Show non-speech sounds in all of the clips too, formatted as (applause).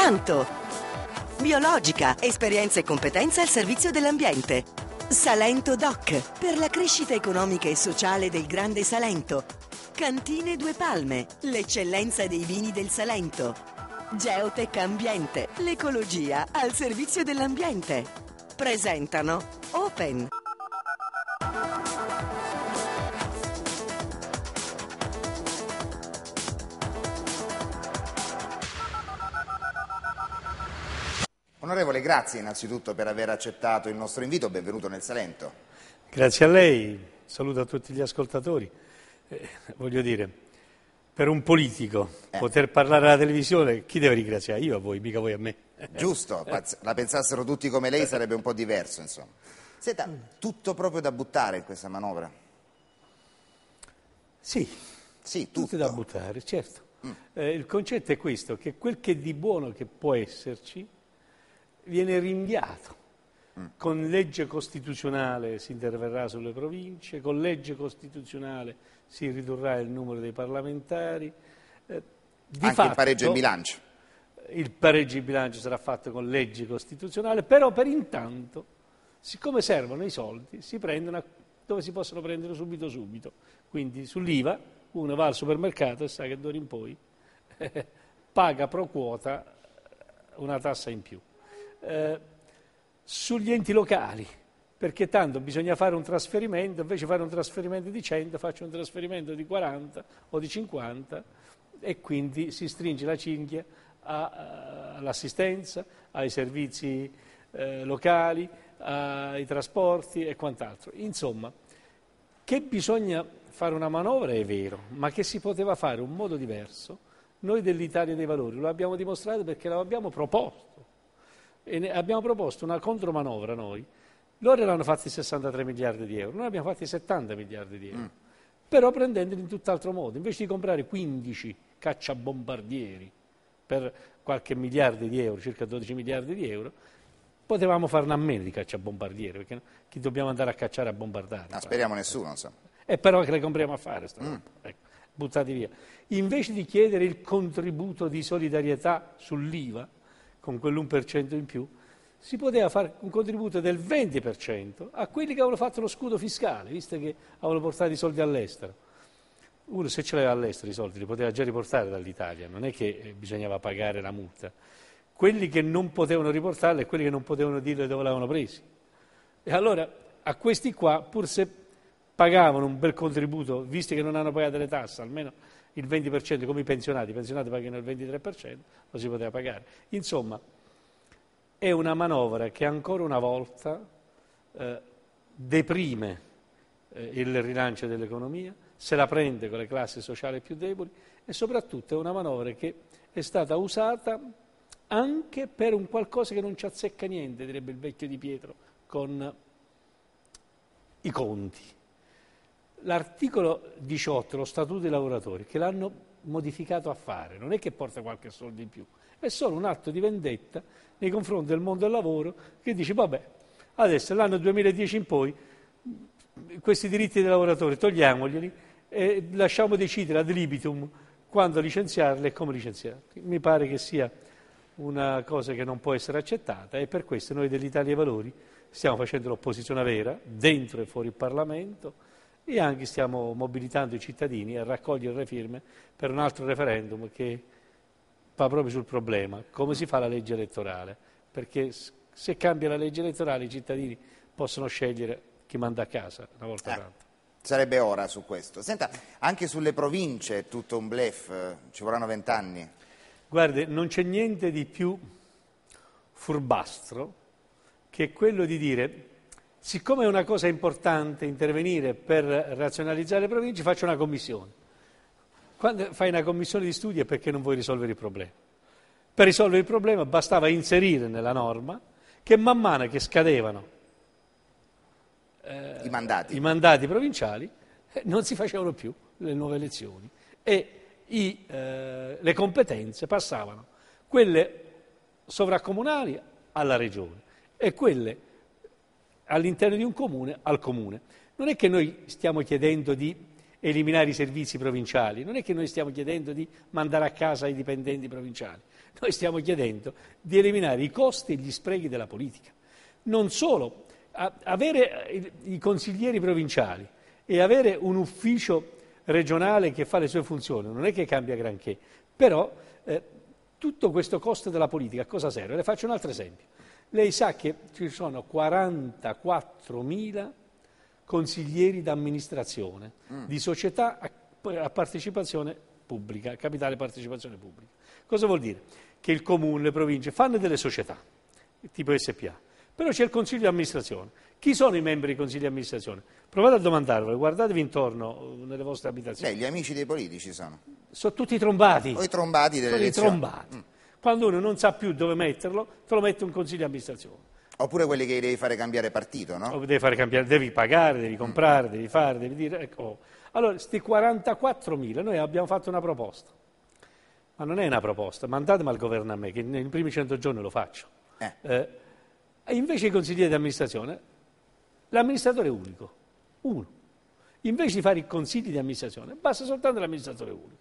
Lanto. Biologica, esperienza e competenza al servizio dell'ambiente. Salento Doc, per la crescita economica e sociale del Grande Salento. Cantine Due Palme, l'eccellenza dei vini del Salento. Geotech Ambiente, l'ecologia al servizio dell'ambiente. Presentano Open. Onorevole, grazie innanzitutto per aver accettato il nostro invito, benvenuto nel Salento. Grazie a lei, saluto a tutti gli ascoltatori. Eh, voglio dire, per un politico eh. poter parlare alla televisione, chi deve ringraziare? Io a voi, mica voi a me. (laughs) Giusto, la pensassero tutti come lei sarebbe un po' diverso, insomma. Senta, tutto proprio da buttare in questa manovra? Sì, sì tutto. tutto da buttare, certo. Mm. Eh, il concetto è questo, che quel che di buono che può esserci viene rinviato. Con legge costituzionale si interverrà sulle province, con legge costituzionale si ridurrà il numero dei parlamentari. Eh, Anche fatto, il pareggio in bilancio. Il pareggio in bilancio sarà fatto con legge costituzionale, però per intanto, siccome servono i soldi, si prendono dove si possono prendere subito subito. Quindi sull'IVA uno va al supermercato e sa che d'ora in poi eh, (laughs) paga pro quota una tassa in più eh, sugli enti locali, perché tanto bisogna fare un trasferimento, invece fare un trasferimento di 100 faccio un trasferimento di 40 o di 50 e quindi si stringe la cinghia eh, all'assistenza, ai servizi eh, locali, ai trasporti e quant'altro. Insomma, che bisogna fare una manovra è vero, ma che si poteva fare in un modo diverso, noi dell'Italia dei Valori lo abbiamo dimostrato perché l'abbiamo proposto. E abbiamo proposto una contromanovra noi. Loro l'hanno i 63 miliardi di euro, noi abbiamo fatti 70 miliardi di euro. Mm. Però prendendoli in tutt'altro modo. Invece di comprare 15 cacciabombardieri per qualche miliardo di euro, circa 12 miliardi di euro, potevamo farne a meno di cacciabombardieri, perché chi dobbiamo andare a cacciare a bombardare? No, ah, speriamo fare. nessuno, insomma. E però che le compriamo a fare, mm. ecco, buttati via. Invece di chiedere il contributo di solidarietà sull'IVA, con quell'1% in più, si poteva fare un contributo del 20% a quelli che avevano fatto lo scudo fiscale, visto che avevano portato i soldi all'estero. Uno se ce l'aveva all'estero i soldi li poteva già riportare dall'Italia, non è che eh, bisognava pagare la multa. Quelli che non potevano riportarla e quelli che non potevano dire dove l'avevano presi. E allora a questi qua, pur se pagavano un bel contributo, visto che non hanno pagato le tasse, almeno il 20% come i pensionati, i pensionati pagano il 23%, lo si poteva pagare. Insomma, è una manovra che ancora una volta eh, deprime eh, il rilancio dell'economia, se la prende con le classi sociali più deboli e soprattutto è una manovra che è stata usata anche per un qualcosa che non ci azzecca niente, direbbe il vecchio Di Pietro, con i conti. L'articolo 18, lo Statuto dei lavoratori, che l'hanno modificato a fare, non è che porta qualche soldo in più, è solo un atto di vendetta nei confronti del mondo del lavoro che dice vabbè, adesso l'anno 2010 in poi questi diritti dei lavoratori togliamoglieli e lasciamo decidere ad libitum quando licenziarli e come licenziarli. Mi pare che sia una cosa che non può essere accettata e per questo noi dell'Italia dei Valori stiamo facendo l'opposizione vera, dentro e fuori il Parlamento, e anche stiamo mobilitando i cittadini a raccogliere le firme per un altro referendum che va proprio sul problema, come si fa la legge elettorale, perché se cambia la legge elettorale i cittadini possono scegliere chi manda a casa una volta ah, tanto. Sarebbe ora su questo. Senta, anche sulle province è tutto un blef, ci vorranno vent'anni. Guardi, non c'è niente di più furbastro che quello di dire siccome è una cosa importante intervenire per razionalizzare le province, faccio una commissione. Quando fai una commissione di studio è perché non vuoi risolvere il problema. Per risolvere il problema bastava inserire nella norma che man mano che scadevano eh, I, mandati. i, mandati. provinciali eh, non si facevano più le nuove elezioni e i, eh, le competenze passavano, quelle sovraccomunali alla regione e quelle all'interno di un comune al comune. Non è che noi stiamo chiedendo di eliminare i servizi provinciali, non è che noi stiamo chiedendo di mandare a casa i dipendenti provinciali, noi stiamo chiedendo di eliminare i costi e gli sprechi della politica. Non solo, avere eh, i consiglieri provinciali e avere un ufficio regionale che fa le sue funzioni non è che cambia granché, però eh, tutto questo costo della politica a cosa serve? Le faccio un altro esempio. Lei sa che ci sono 44.000 consiglieri d'amministrazione mm. di società a partecipazione pubblica, capitale partecipazione pubblica. Cosa vuol dire? Che il comune, le province fanno delle società, tipo SPA, però c'è il consiglio di amministrazione. Chi sono i membri del consiglio di amministrazione? Provate a domandarvelo, guardatevi intorno uh, nelle vostre abitazioni. Beh, gli amici dei politici sono. Sono tutti trombati. O i trombati delle sono elezioni. i trombati. Mm. Quando uno non sa più dove metterlo, te lo mette un consiglio di amministrazione. Oppure quelli che devi fare cambiare partito, no? Devi, cambiare, devi, pagare, devi comprare, mm. devi fare, devi dire... Ecco. Allora, questi 44.000, noi abbiamo fatto una proposta. Ma non è una proposta, mandatemi al governo a me, che nei primi 100 giorni lo faccio. Eh. Eh, invece i consiglieri di amministrazione, l'amministratore unico, uno. Invece di fare i consigli di amministrazione, basta soltanto l'amministratore unico.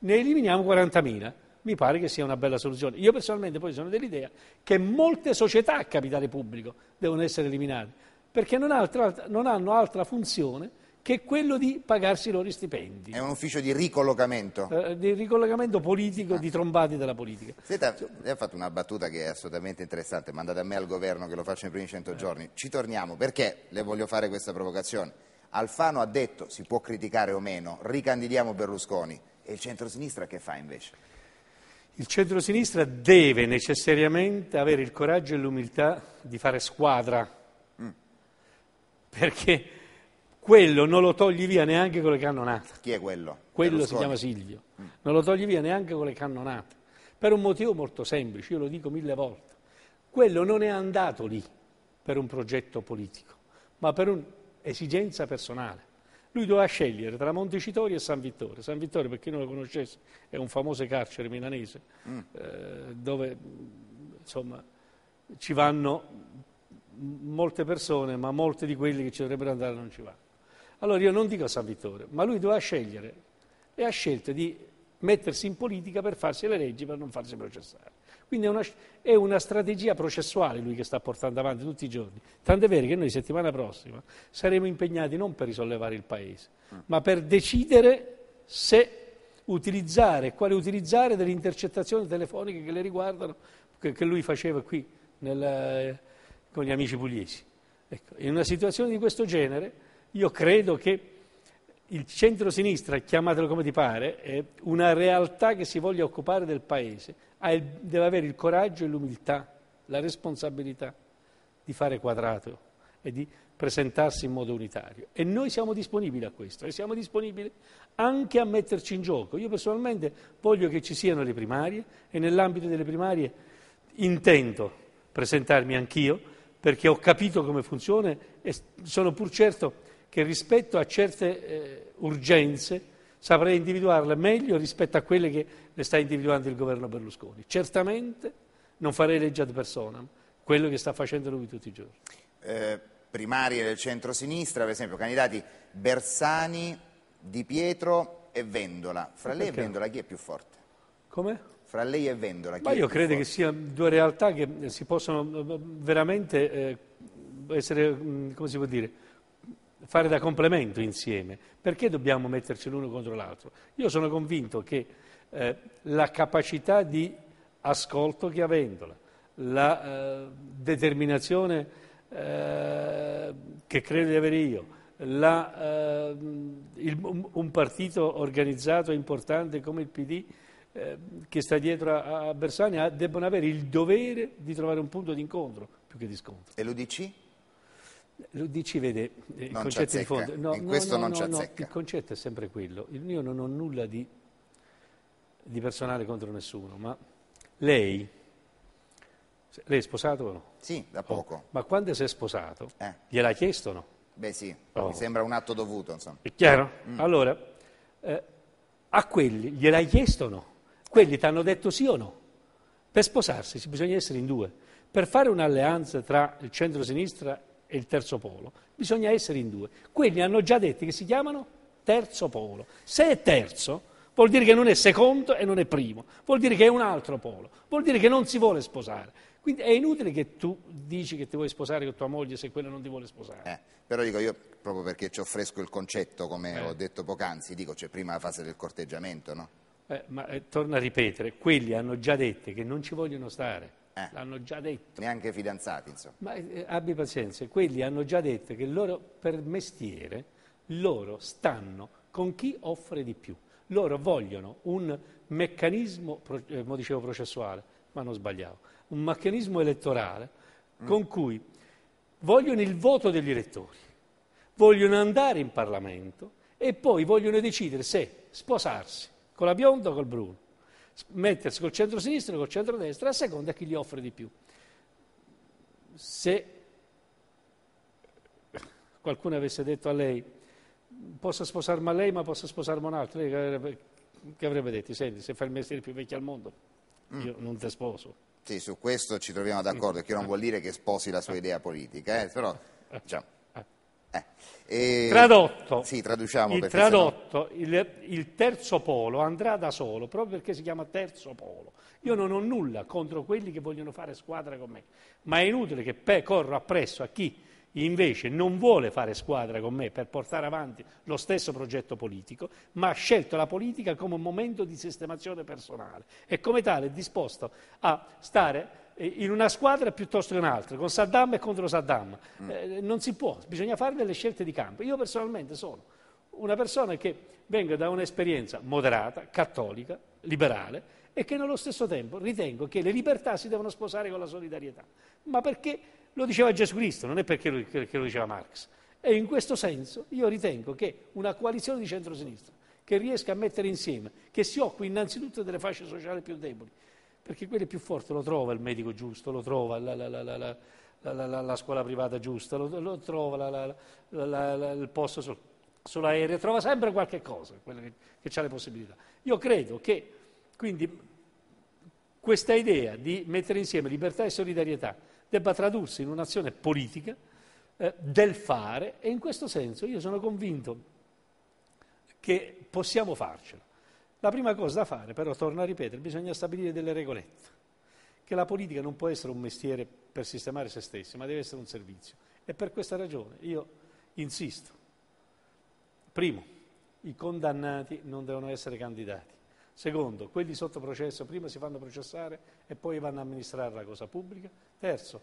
Ne eliminiamo 40.000 mi pare che sia una bella soluzione. Io personalmente poi sono dell'idea che molte società a capitale pubblico devono essere eliminate, perché non, altra, non hanno altra funzione che quello di pagarsi i loro stipendi. È un ufficio di ricollocamento? Eh, di ricollocamento politico, ah. di trombati della politica. Senta, lei ha fatto una battuta che è assolutamente interessante, mandate a me al governo che lo faccio nei primi 100 eh. giorni. Ci torniamo, perché le voglio fare questa provocazione. Alfano ha detto, si può criticare o meno, ricandidiamo Berlusconi. E il centrosinistra che fa invece? Il centrosinistra deve necessariamente avere il coraggio e l'umiltà di fare squadra, mm. perché quello non lo togli via neanche con le cannonate. Chi è quello? Quello si chiama Silvio. Mm. Non lo togli via neanche con le cannonate, per un motivo molto semplice, io lo dico mille volte. Quello non è andato lì per un progetto politico, ma per un'esigenza personale. Lui doveva scegliere tra Montecitorio e San Vittore. San Vittore, per chi non lo conoscesse, è un famoso carcere milanese mm. eh, dove insomma, ci vanno molte persone, ma molti di quelli che ci dovrebbero andare non ci vanno. Allora io non dico San Vittore, ma lui doveva scegliere e ha scelto di mettersi in politica per farsi le leggi, per non farsi processare. Quindi è una, è una strategia processuale lui che sta portando avanti tutti i giorni. Tant'è vero che noi settimana prossima saremo impegnati non per risollevare il Paese, mm. ma per decidere se utilizzare e quale utilizzare delle intercettazioni telefoniche che le riguardano, che, che lui faceva qui nel, eh, con gli amici pugliesi. Ecco, in una situazione di questo genere io credo che il centro-sinistra, chiamatelo come ti pare, è una realtà che si voglia occupare del paese, il, deve avere il coraggio e l'umiltà, la responsabilità di fare quadrato e di presentarsi in modo unitario. E noi siamo disponibili a questo e siamo disponibili anche a metterci in gioco. Io personalmente voglio che ci siano le primarie e nell'ambito delle primarie intendo presentarmi anch'io perché ho capito come funziona e sono pur certo che rispetto a certe eh, urgenze saprei individuarle meglio rispetto a quelle che le sta individuando il governo Berlusconi. Certamente non farei legge ad persona, quello che sta facendo lui tutti i giorni. Eh, primarie del centro-sinistra, per esempio, candidati Bersani, Di Pietro e Vendola. Fra lei e Vendola chi è più forte? Come? Fra lei e Vendola chi Ma è io credo che siano due realtà che si possono mm, veramente eh, essere, mm, come si può dire, fare da complemento insieme. Perché dobbiamo metterci l'uno contro l'altro? Io sono convinto che eh, la capacità di ascolto che la eh, determinazione eh, che credo di avere io, la, eh, il, un partito organizzato e importante come il PD eh, che sta dietro a, a Bersani debbono avere il dovere di trovare un punto di incontro più che di scontro. E l'UDC? Dici, vede eh, il non concetto di fondo. No, In questo no, non ci azzecca. il concetto è sempre quello. Io non ho nulla di, di personale contro nessuno, ma lei, lei è sposato o no? Sì, da poco. Oh, ma quando si è sposato, eh. gliel'ha chiesto o no? Beh sì, oh. mi sembra un atto dovuto, insomma. È chiaro? Mm. Allora, eh, a quelli gliel'hai chiesto o no? Quelli ti hanno detto sì o no? Per sposarsi bisogna essere in due. Per fare un'alleanza tra il centro-sinistra e il terzo polo, bisogna essere in due. Quelli hanno già detto che si chiamano terzo polo. Se è terzo, vuol dire che non è secondo e non è primo, vuol dire che è un altro polo, vuol dire che non si vuole sposare. Quindi è inutile che tu dici che ti vuoi sposare con tua moglie se quella non ti vuole sposare. Eh, però dico io, proprio perché ci offresco il concetto, come eh. ho detto poc'anzi, dico c'è prima la fase del corteggiamento, no? Eh, ma eh, torna a ripetere, quelli hanno già detto che non ci vogliono stare. Eh. L'hanno già detto. Neanche fidanzati, insomma. Ma eh, abbi pazienza, quelli hanno già detto che loro per mestiere, loro stanno con chi offre di più. Loro vogliono un meccanismo, eh, come dicevo processuale, ma non sbagliavo, un meccanismo elettorale mm. con cui vogliono il voto degli elettori, vogliono andare in Parlamento e poi vogliono decidere se sposarsi con la bionda o col bruno mettersi col centro-sinistra, col centro-destra, a seconda chi gli offre di più. Se qualcuno avesse detto a lei, posso sposarmi a lei ma posso sposarmi a un altro, lei che avrebbe, che avrebbe detto, senti, se fai il mestiere più vecchio al mondo, mm. io non ti sposo. Sì, su questo ci troviamo d'accordo, che non mm. vuol dire che sposi la sua idea politica, eh, però... (laughs) Diciamo. Eh, eh, tradotto, sì, il, tradotto no... il, il, terzo polo andrà da solo proprio perché si chiama terzo polo. Io non ho nulla contro quelli che vogliono fare squadra con me, ma è inutile che pe- corro appresso a chi invece non vuole fare squadra con me per portare avanti lo stesso progetto politico, ma ha scelto la politica come un momento di sistemazione personale e come tale è disposto a stare in una squadra piuttosto che un'altra, con Saddam e contro Saddam. Mm. Eh, non si può, bisogna fare delle scelte di campo. Io personalmente sono una persona che venga da un'esperienza moderata, cattolica, liberale e che nello stesso tempo ritengo che le libertà si devono sposare con la solidarietà. Ma perché lo diceva Gesù Cristo, non è perché lo, perché lo diceva Marx. E in questo senso io ritengo che una coalizione di centrosinistra che riesca a mettere insieme, che si occupi innanzitutto delle fasce sociali più deboli, perché quello è più forte, lo trova il medico giusto, lo trova la, la, la, la scuola privata giusta, lo, lo trova il posto sul, sull'aereo, trova sempre qualche cosa, quello che, che ha le possibilità. Io credo che quindi questa idea di mettere insieme libertà e solidarietà debba tradursi in un'azione politica eh, del fare e in questo senso io sono convinto che possiamo farcela. La prima cosa da fare, però, torno a ripetere, bisogna stabilire delle regolette, che la politica non può essere un mestiere per sistemare se stessi, ma deve essere un servizio. E per questa ragione io insisto. Primo, i condannati non devono essere candidati. Secondo, quelli sotto processo prima si fanno processare e poi vanno a amministrare la cosa pubblica. Terzo,